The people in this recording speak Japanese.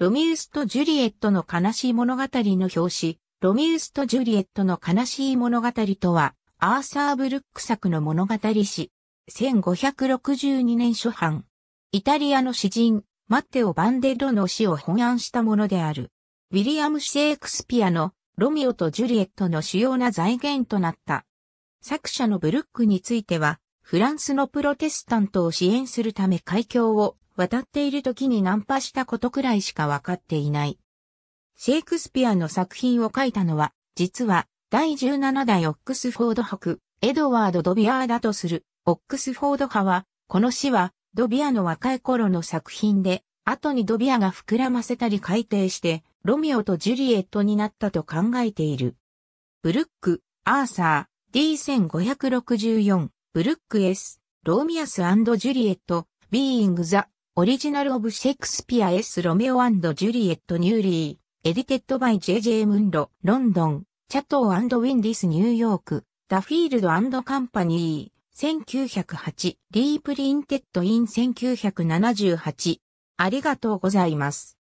ロミウスとジュリエットの悲しい物語の表紙、ロミウスとジュリエットの悲しい物語とは、アーサー・ブルック作の物語史、1562年初版。イタリアの詩人、マッテオ・バンデロの詩を翻案したものである。ウィリアム・シェイクスピアのロミオとジュリエットの主要な財源となった。作者のブルックについては、フランスのプロテスタントを支援するため海峡を渡っている時にナンパしたことくらいしかわかっていない。シェイクスピアの作品を書いたのは、実は、第17代オックスフォード博、エドワード・ドビアーだとする、オックスフォード派は、この詩は、ドビアの若い頃の作品で、後にドビアが膨らませたり改訂して、ロミオとジュリエットになったと考えている。ブルック、アーサー、D1564、ブルック S、ローミアスジュリエット、ビーイング・ザ・オリジナルオブシェクスピア S ロメオジュリエットニューリー、エディテッドバイ JJ ムンロ、ロンドン、チャトーウィンディスニューヨーク、ダフィールドカンパニー、1908、リープリンテッドイン1978。ありがとうございます。